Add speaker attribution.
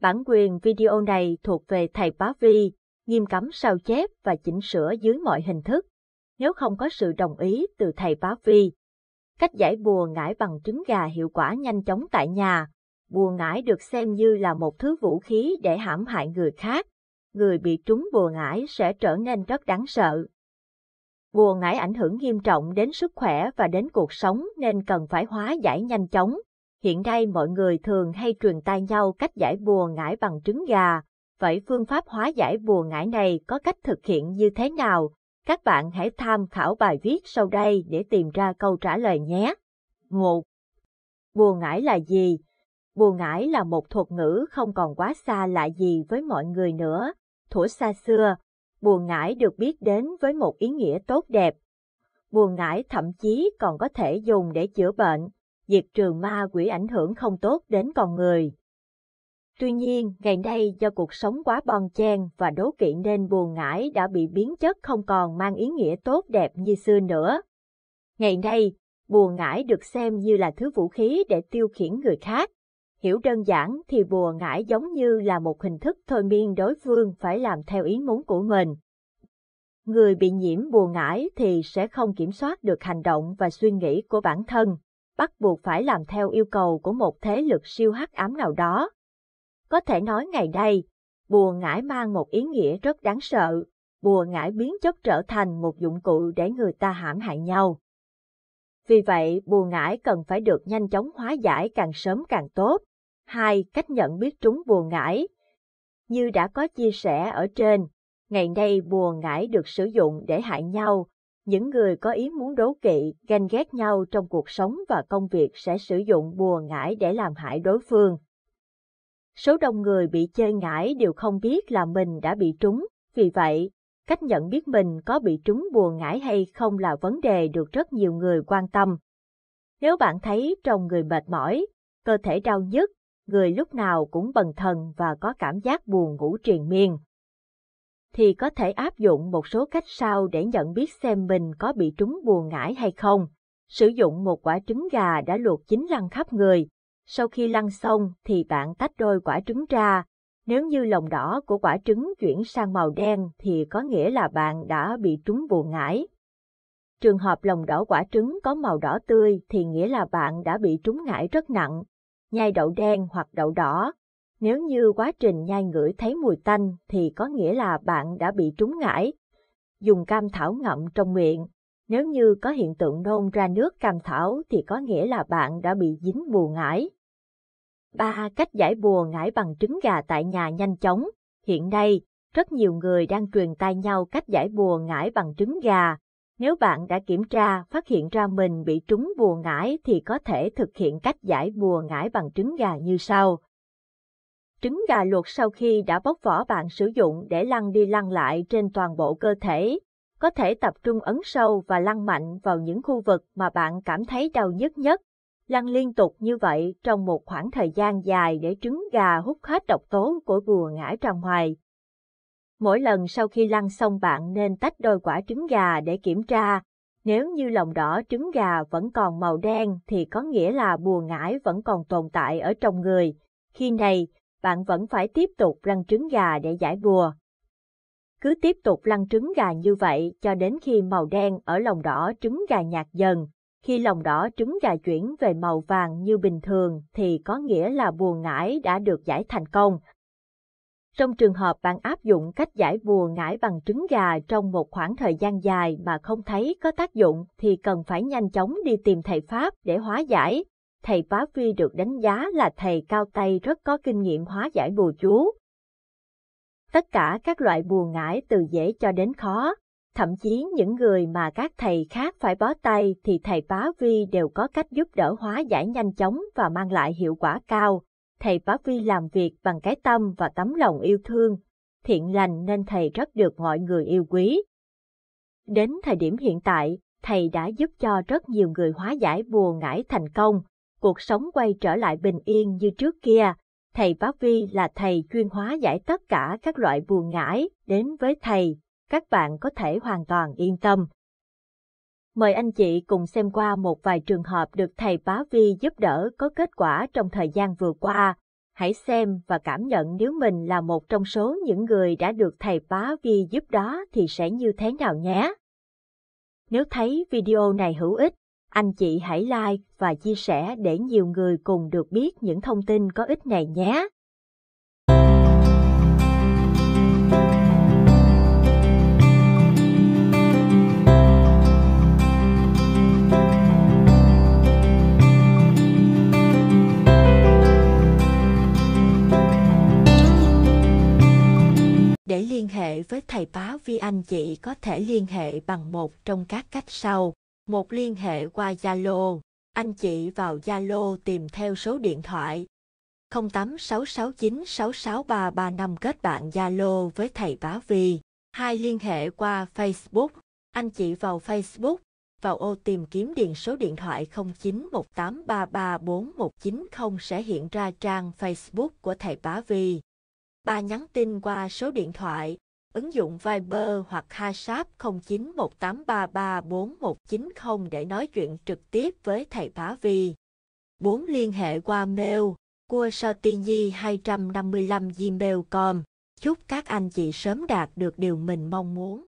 Speaker 1: Bản quyền video này thuộc về thầy Bá Vi, nghiêm cấm sao chép và chỉnh sửa dưới mọi hình thức, nếu không có sự đồng ý từ thầy Bá Vi. Cách giải bùa ngải bằng trứng gà hiệu quả nhanh chóng tại nhà. Bùa ngải được xem như là một thứ vũ khí để hãm hại người khác. Người bị trúng bùa ngải sẽ trở nên rất đáng sợ. Bùa ngải ảnh hưởng nghiêm trọng đến sức khỏe và đến cuộc sống nên cần phải hóa giải nhanh chóng. Hiện nay mọi người thường hay truyền tai nhau cách giải bùa ngải bằng trứng gà. Vậy phương pháp hóa giải bùa ngải này có cách thực hiện như thế nào? Các bạn hãy tham khảo bài viết sau đây để tìm ra câu trả lời nhé. 1. Bùa ngải là gì? Bùa ngải là một thuật ngữ không còn quá xa lạ gì với mọi người nữa. Thuở xa xưa, bùa ngải được biết đến với một ý nghĩa tốt đẹp. Bùa ngải thậm chí còn có thể dùng để chữa bệnh, diệt trừ ma quỷ ảnh hưởng không tốt đến con người. Tuy nhiên, ngày nay do cuộc sống quá bon chen và đố kỵ nên buồn ngãi đã bị biến chất không còn mang ý nghĩa tốt đẹp như xưa nữa. Ngày nay, buồn ngãi được xem như là thứ vũ khí để tiêu khiển người khác. Hiểu đơn giản thì bùa ngải giống như là một hình thức thôi miên đối phương phải làm theo ý muốn của mình. Người bị nhiễm bùa ngải thì sẽ không kiểm soát được hành động và suy nghĩ của bản thân, bắt buộc phải làm theo yêu cầu của một thế lực siêu hắc ám nào đó. Có thể nói ngày đây, bùa ngải mang một ý nghĩa rất đáng sợ, bùa ngải biến chất trở thành một dụng cụ để người ta hãm hại nhau. Vì vậy, bùa ngải cần phải được nhanh chóng hóa giải càng sớm càng tốt. Hai, cách nhận biết trúng bùa ngải. Như đã có chia sẻ ở trên, ngày nay bùa ngải được sử dụng để hại nhau, những người có ý muốn đố kỵ, ganh ghét nhau trong cuộc sống và công việc sẽ sử dụng bùa ngải để làm hại đối phương. Số đông người bị chơi ngải đều không biết là mình đã bị trúng, vì vậy, cách nhận biết mình có bị trúng bùa ngải hay không là vấn đề được rất nhiều người quan tâm. Nếu bạn thấy trong người mệt mỏi, cơ thể đau nhức, người lúc nào cũng bần thần và có cảm giác buồn ngủ triền miên, thì có thể áp dụng một số cách sau để nhận biết xem mình có bị trúng buồn ngải hay không. Sử dụng một quả trứng gà đã luộc chín lăn khắp người. Sau khi lăn xong thì bạn tách đôi quả trứng ra. Nếu như lòng đỏ của quả trứng chuyển sang màu đen thì có nghĩa là bạn đã bị trúng buồn ngải. Trường hợp lòng đỏ quả trứng có màu đỏ tươi thì nghĩa là bạn đã bị trúng ngải rất nặng. Nhai đậu đen hoặc đậu đỏ nếu như quá trình nhai ngửi thấy mùi tanh thì có nghĩa là bạn đã bị trúng ngải. Dùng cam thảo ngậm trong miệng. Nếu như có hiện tượng nôn ra nước cam thảo thì có nghĩa là bạn đã bị dính bùa ngải. 3. Cách giải bùa ngải bằng trứng gà tại nhà nhanh chóng. Hiện nay, rất nhiều người đang truyền tay nhau cách giải bùa ngải bằng trứng gà. Nếu bạn đã kiểm tra, phát hiện ra mình bị trúng bùa ngải thì có thể thực hiện cách giải bùa ngải bằng trứng gà như sau. Trứng gà luộc sau khi đã bóc vỏ bạn sử dụng để lăn đi lăn lại trên toàn bộ cơ thể. Có thể tập trung ấn sâu và lăn mạnh vào những khu vực mà bạn cảm thấy đau nhức nhất. Lăn liên tục như vậy trong một khoảng thời gian dài để trứng gà hút hết độc tố của bùa ngã ra ngoài. Mỗi lần sau khi lăn xong bạn nên tách đôi quả trứng gà để kiểm tra. Nếu như lòng đỏ trứng gà vẫn còn màu đen thì có nghĩa là bùa ngải vẫn còn tồn tại ở trong người. Khi này, bạn vẫn phải tiếp tục lăn trứng gà để giải bùa. Cứ tiếp tục lăn trứng gà như vậy cho đến khi màu đen ở lòng đỏ trứng gà nhạt dần. Khi lòng đỏ trứng gà chuyển về màu vàng như bình thường thì có nghĩa là bùa ngải đã được giải thành công. Trong trường hợp bạn áp dụng cách giải bùa ngải bằng trứng gà trong một khoảng thời gian dài mà không thấy có tác dụng thì cần phải nhanh chóng đi tìm thầy Pháp để hóa giải thầy Bá Phi được đánh giá là thầy cao tay rất có kinh nghiệm hóa giải bùa chú. Tất cả các loại bùa ngải từ dễ cho đến khó, thậm chí những người mà các thầy khác phải bó tay thì thầy Bá Vi đều có cách giúp đỡ hóa giải nhanh chóng và mang lại hiệu quả cao. Thầy Bá Vi làm việc bằng cái tâm và tấm lòng yêu thương, thiện lành nên thầy rất được mọi người yêu quý. Đến thời điểm hiện tại, thầy đã giúp cho rất nhiều người hóa giải bùa ngải thành công, cuộc sống quay trở lại bình yên như trước kia. Thầy Bá Vi là thầy chuyên hóa giải tất cả các loại buồn ngãi đến với thầy, các bạn có thể hoàn toàn yên tâm. Mời anh chị cùng xem qua một vài trường hợp được thầy Bá Vi giúp đỡ có kết quả trong thời gian vừa qua. Hãy xem và cảm nhận nếu mình là một trong số những người đã được thầy Bá Vi giúp đó thì sẽ như thế nào nhé. Nếu thấy video này hữu ích, anh chị hãy like và chia sẻ để nhiều người cùng được biết những thông tin có ích này nhé. Để liên hệ với thầy báo vi anh chị có thể liên hệ bằng một trong các cách sau một liên hệ qua Zalo. Anh chị vào Zalo tìm theo số điện thoại 0866966335 kết bạn Zalo với thầy Bá Vi. Hai liên hệ qua Facebook. Anh chị vào Facebook, vào ô tìm kiếm điền số điện thoại 0918334190 sẽ hiện ra trang Facebook của thầy Bá Vi. Ba nhắn tin qua số điện thoại Ứng dụng Viber hoặc WhatsApp 0918334190 để nói chuyện trực tiếp với thầy Bá Vi. 4. Liên hệ qua mail cua sotinhi 255 gmail com chúc các anh chị sớm đạt được điều mình mong muốn